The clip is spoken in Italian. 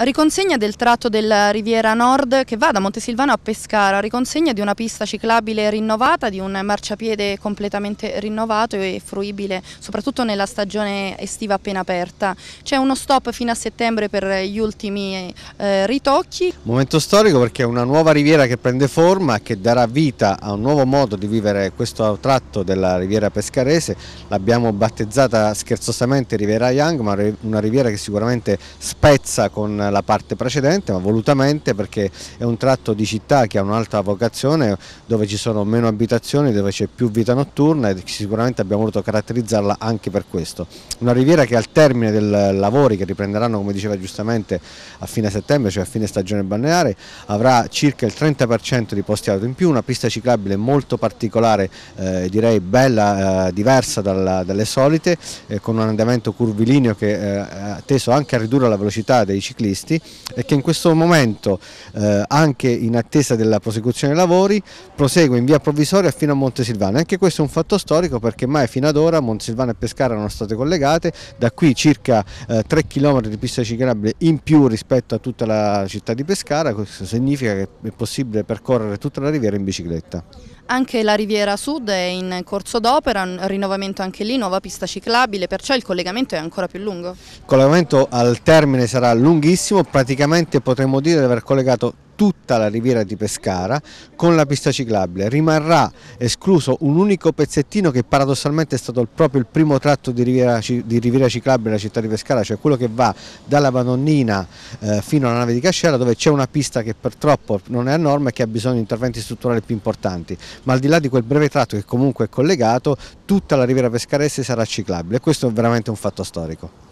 Riconsegna del tratto della Riviera Nord che va da Montesilvano a Pescara, riconsegna di una pista ciclabile rinnovata, di un marciapiede completamente rinnovato e fruibile soprattutto nella stagione estiva appena aperta. C'è uno stop fino a settembre per gli ultimi eh, ritocchi. Momento storico perché è una nuova riviera che prende forma, che darà vita a un nuovo modo di vivere questo tratto della Riviera Pescarese. L'abbiamo battezzata scherzosamente Riviera Young, ma una riviera che sicuramente spezza con la parte precedente ma volutamente perché è un tratto di città che ha un'altra vocazione dove ci sono meno abitazioni, dove c'è più vita notturna e sicuramente abbiamo voluto caratterizzarla anche per questo. Una riviera che al termine dei lavori che riprenderanno come diceva giustamente a fine settembre, cioè a fine stagione balneare, avrà circa il 30% di posti auto in più, una pista ciclabile molto particolare, eh, direi bella, eh, diversa dalla, dalle solite, eh, con un andamento curvilineo che è eh, teso anche a ridurre la velocità dei ciclisti professionisti e che in questo momento, eh, anche in attesa della prosecuzione dei lavori, prosegue in via provvisoria fino a Montesilvano. Anche questo è un fatto storico perché mai fino ad ora Montesilvano e Pescara erano state collegate, da qui circa eh, 3 km di pista ciclabile in più rispetto a tutta la città di Pescara, questo significa che è possibile percorrere tutta la riviera in bicicletta. Anche la Riviera Sud è in corso d'opera, rinnovamento anche lì, nuova pista ciclabile, perciò il collegamento è ancora più lungo? Il collegamento al termine sarà lunghissimo, praticamente potremmo dire di aver collegato tutta la riviera di Pescara con la pista ciclabile. Rimarrà escluso un unico pezzettino che paradossalmente è stato proprio il primo tratto di riviera, di riviera ciclabile nella città di Pescara, cioè quello che va dalla Madonnina eh, fino alla nave di Cascella dove c'è una pista che purtroppo non è a norma e che ha bisogno di interventi strutturali più importanti. Ma al di là di quel breve tratto che comunque è collegato, tutta la riviera pescarese sarà ciclabile. Questo è veramente un fatto storico.